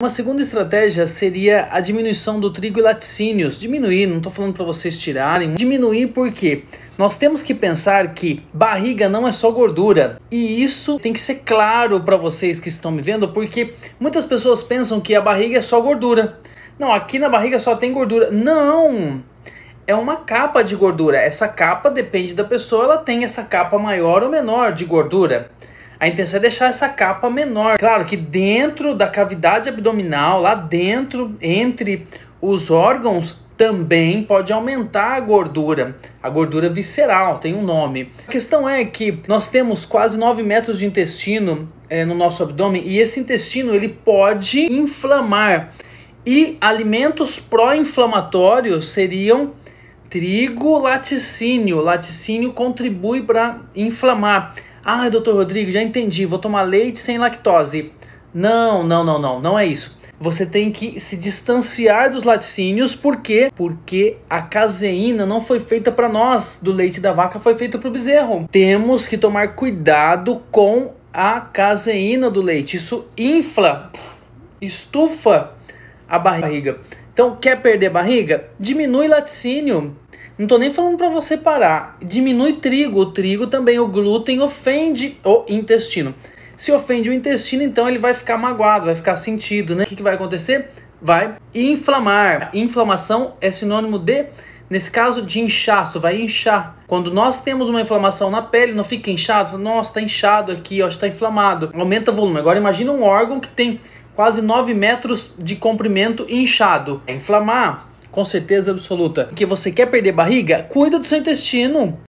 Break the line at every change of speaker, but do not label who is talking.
Uma segunda estratégia seria a diminuição do trigo e laticínios. Diminuir, não estou falando para vocês tirarem. Diminuir porque nós temos que pensar que barriga não é só gordura. E isso tem que ser claro para vocês que estão me vendo, porque muitas pessoas pensam que a barriga é só gordura. Não, aqui na barriga só tem gordura. Não! É uma capa de gordura. Essa capa depende da pessoa, ela tem essa capa maior ou menor de gordura. A intenção é deixar essa capa menor. Claro que dentro da cavidade abdominal, lá dentro, entre os órgãos, também pode aumentar a gordura, a gordura visceral, tem um nome. A questão é que nós temos quase 9 metros de intestino é, no nosso abdômen e esse intestino ele pode inflamar. E alimentos pró-inflamatórios seriam trigo, laticínio. Laticínio contribui para inflamar. Ah, doutor Rodrigo, já entendi, vou tomar leite sem lactose. Não, não, não, não, não é isso. Você tem que se distanciar dos laticínios, por quê? Porque a caseína não foi feita para nós, do leite da vaca foi feita para o bezerro. Temos que tomar cuidado com a caseína do leite. Isso infla, estufa a barriga. Então, quer perder barriga? Diminui laticínio. Não tô nem falando para você parar. Diminui trigo. O trigo também, o glúten ofende o intestino. Se ofende o intestino, então ele vai ficar magoado, vai ficar sentido, né? O que, que vai acontecer? Vai inflamar. Inflamação é sinônimo de Nesse caso, de inchaço, vai inchar. Quando nós temos uma inflamação na pele, não fica inchado? Nossa, tá inchado aqui, ó, está inflamado. Aumenta o volume. Agora imagina um órgão que tem quase 9 metros de comprimento inchado. É inflamar com certeza absoluta. Que você quer perder barriga? Cuida do seu intestino.